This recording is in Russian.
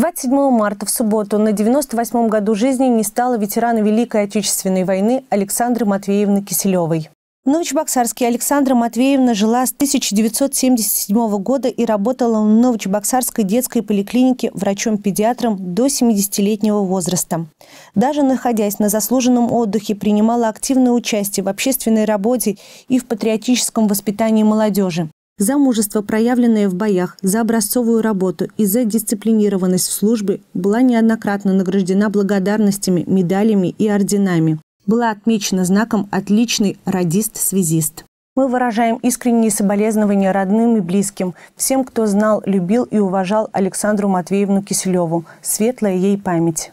27 марта в субботу на 98-м году жизни не стало ветерана Великой Отечественной войны Александры Матвеевны Киселевой. Ночь Баксарский Александра Матвеевна жила с 1977 года и работала в Новочебоксарской детской поликлинике врачом-педиатром до 70-летнего возраста. Даже находясь на заслуженном отдыхе, принимала активное участие в общественной работе и в патриотическом воспитании молодежи за мужество, проявленное в боях, за образцовую работу и за дисциплинированность в службе была неоднократно награждена благодарностями, медалями и орденами. Была отмечена знаком «Отличный радист-связист». Мы выражаем искренние соболезнования родным и близким, всем, кто знал, любил и уважал Александру Матвеевну Киселеву. Светлая ей память.